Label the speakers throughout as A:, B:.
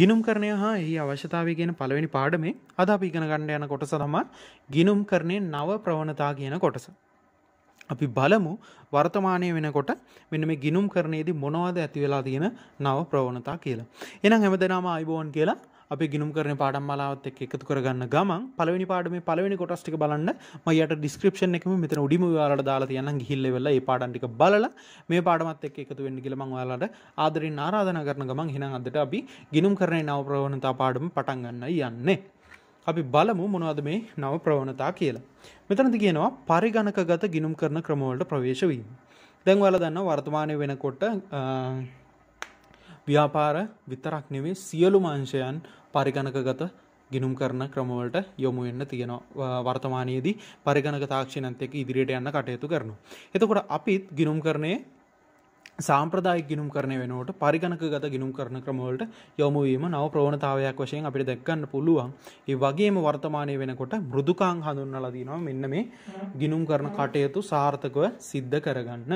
A: ගිනුම් කරනය හා එහි අවශ්‍යතාව කියන පළවෙනි පාඩමේ අද අපි ඉගෙන ගණ්ඩ යන කොටස තමා ගිනුම් කරණය නව ප්‍රවණතා කියන කොටස. අපි බලමු වර්තමානය වෙනකොට මෙන්න මේ ගිනුම් කරනයේදී මොනවද ඇති වෙලා තියෙන නව ප්‍රවණතා කියලා. එනම් හැමදෙනම අයිබෝන් කියලා අප ගිනුම් කරන පාඩම්මලාවත් එක් එකතු කරගන්න ගමන් පලවෙනි පාඩම පලවෙනි කොටස්ටික බලන්න මයට ඩිස්ක්‍රපෂන් එකම මෙත උඩිම යාලට දාලා තියන්න ගිහිල්ල වෙල්ල ඒ පාඩන්ටික බල මේ පාඩමත් එක් එකතු වෙන්න ගිලමං ඔයාලට ආදරින් ආරාධන කරන ගමන් හින අදට අපි ගිනුම් කරන නවප්‍රවණතා පාඩම පටන්ගන්න යන්නේ. අපි බලමු මොනවද මේ නව ප්‍රවණතා කියලා. මෙතනද කියනවා පරිගණක ගත ගිනුම් කරන ක්‍රමවලට ප්‍රවේශවීම. දැන් වල දන්න වර්තමානය වෙනකොට ව්‍යාපාර විතරක් නෙවේ සියලු මංශයන් පරිගණකගත ගිනුම් කරන ක්‍රමවලට යොමු වෙන්න තියෙනවා වර්තමානයේදී පරිගණක තාක්ෂණත් එක්ක ඉදිරියට යන්න කටයුතු කරනවා. එතකොට අපිත් ගිනුම් කරන්නේ සාම්ප්‍රදායික ගිනුම් කරන වෙනකොට පරිගණකගත ගිනුම් කරන ක්‍රමවලට යොමු වීම නව ප්‍රවණතාවයක් වශයෙන් අපිට දැක්කන්න පුළුවන්. ඒ වගේම වර්තමානයේ වෙනකොට මෘදුකාංග හඳුන්වලා දිනවා මෙන්න මේ ගිනුම් කරන කටයුතු සාර්ථකව සිද්ධ කරගන්න.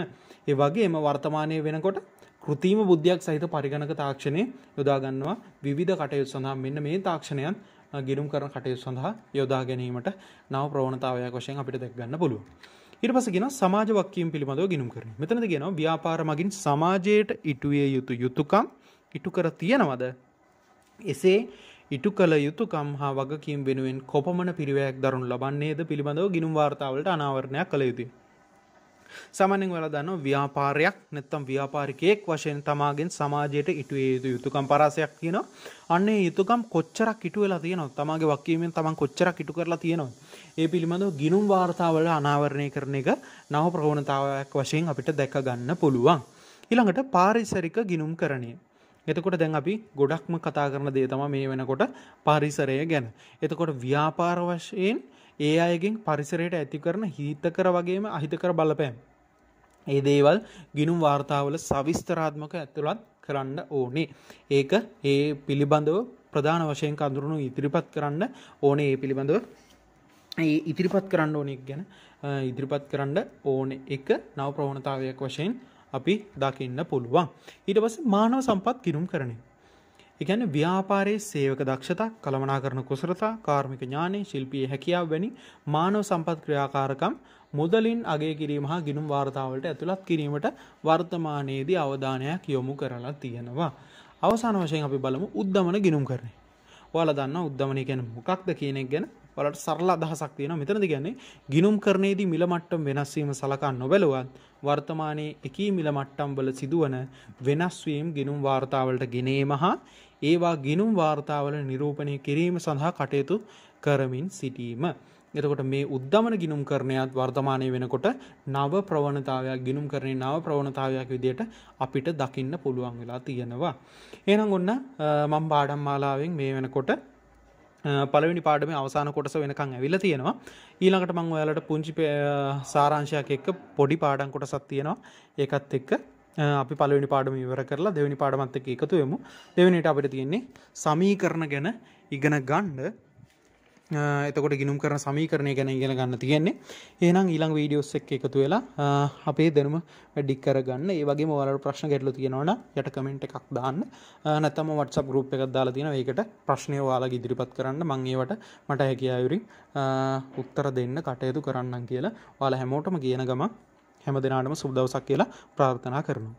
A: ඒ වගේම වර්තමානයේ වෙනකොට කෘතිීම බුද්ධයක් සහිත පරිගණක තාක්ෂණය යොදාගන්නවා විධ කටයුත් සඳහා මෙන්න මේ තාක්ෂණයන් ගිරුම් කරන කටයුතු සඳහා යොදා ගැනීමට නව ප්‍රවණතාවයක් වශයෙන් අපිට දැක්ගන්න පුළුව. ඉට පසගෙන සමාජ වක්කීම් පිළිබඳව ගිනුම් කරන මෙතනද ගෙන ව්‍යාපාර මගින් සමාජයට ඉටුවේ යුතු යුතුකම් ඉටු කර තියෙනවද. එසේ ඉටු කළ යුතුකම් හා වගකීම් වෙනුවෙන් කොපමණ පිරිවයක් දරුණු ලබන්නේද පිළිබඳව ගිනුම් වාර්තාවලට අනාවරණයක් කළ යුතුයි. සමනෙන් වෙලා දන්න ව්‍යාපාරයක් නැත්තම් ව්‍යාපාරිකයෙක් වශයෙන් තමාගෙන් සමාජයට ඉටුවේ යුතු යුතුකම් පරාසයක් තියෙනවා අන්නේ යුතුකම් කොච්චරක් ඉටු වෙලා තියෙනවා තමාගේ වක්කීමෙන් තමන් කොච්චරක් ඉටු කරලා තියෙනවා ඒ පිළිබඳව ගිනුම් වාර්තාවල අනාවරණය කරන එක නව ප්‍රවණතාවයක් වශයෙන් අපිට දැක ගන්න පුළුවන් ඊළඟට පාරිසරික ගිනුම් කරණය එතකොට දැන් අපි ගොඩක්ම කතා කරන දේ තම මේ වෙනකොට පරිසරය ගැන. එතකොට ව්‍යාපාර වශයෙන් ඒ අයගෙන් පරිසරයට ඇති කරන හිතකර වගේම අහිතකර බලපෑම්. ඒ දේවල් ගිනුම් වාර්තාවල සවිස්තරාත්මක ඇතුළත් කරන්න ඕනේ. ඒක ඒ පිළිබඳව ප්‍රධාන වශයෙන් කඳුරුණු ඉදිරිපත් කරන්න ඕනේ ඒ පිළිබඳව ඒ ඉදිරිපත් කරන්න ඕනෙක් ගැන ඉදිරිපත් කරන්න ඕන එක නව ප්‍රවණතාවයක් වශයෙන් අපි දකින්න පුළුවන්. ඊට පස්සේ මානව සම්පත් කිරුම් කරන්නේ එකන ව්‍යාපාරයේ සේවක දක්ෂතා කළමනා කරන කුසරතා කාර්මික ඥානය ශිල්පිය හැකියාව වැනි මානව සම්පත් ක්‍රියාකාරකම් මුදලින් අගේ කිරීම හා ගිනුම් වාර්තාවලට ඇතුළත් කිරීමට වර්තමානයේදී අවධානයක් යොමු කරලා තියෙනවා. අවසාන වශයෙන් අපි බලමු උද්ධමන ගිනුම් කරන්නේ. ඔයාල දන්න උද්ධමනය ගැන මොකක්ද කියනෙක් ගැන වලට සරල අදහසක් තියෙන මෙතනද ගැන්නේ ගිනුම් කරනයේදී මිලමට්ටම් වෙනස්වීම සලකා නොබැලුවත් වර්තමානයේ එකී මිලමට්ටම්වල සිදුවන වෙනස්වීම් ගිනුම් වාර්තාවලට ගෙනේම හා ඒවා ගිනුම් වාර්තාවල නිරූපණය කිරීම සඳහා කටයුතු කරමින් සිටීම. එතකොට මේ උද්ධමන ගිනුම් කරණයත් වර්ධමානය වෙනකොට නව ප්‍රවණතාවයක් ගිනුම් කරණය නව ප්‍රවණතාවයක් විදියට අපිට දකින්න පුළුවන් වෙලා තියෙනවා. එනම් ඔන්න මං බාඩම් මාලාවෙන් මේ වෙනකොට පළවෙනි පාඩම අවසාන කොටස වෙනකං ඇවිල්ල තියෙනවා ඊළඟට මං ඔයාලට පුංචි සාරංශයක් එක්ක පොඩි පාඩම් කොටසක් තියෙනවා ඒකත් එක්ක අපි පළවෙනි පාඩම ඉවර කරලා දෙවෙනි පාඩමත් එක්ක එකතු වෙමු දෙවෙනිට අපිට තියෙන්නේ සමීකරණ ගැන ඉගෙන ගන්න එතකොට ගිනුම් කරන සමීකරණය ගැන ඉගෙන ගන්න තියෙන්නේ ඒනම් ඊළං වීඩියෝස් එක් එකතු වෙලා අපේ දැනුම වැඩික් කරගන්න ඒ වගේ මොවලට ප්‍රශ්න ගැටලු තියෙනවන යට කමෙන්ට් එකක් දාන්න නැතම වට්සප් ගරුප් එකක් දාලා තියෙන ඒකට ප්‍රශ්නය වාලගේ ඉදිරිපත් කරන්න මං ඒවට මට හැකියායුරින් උත්තර දෙන්න කටයුතු කරන්න කියලා වාල හැමෝටම කියන ගම හැම දෙනාටම සුබ්දවසක් කියලා ප්‍රාර්ථනා කරනවා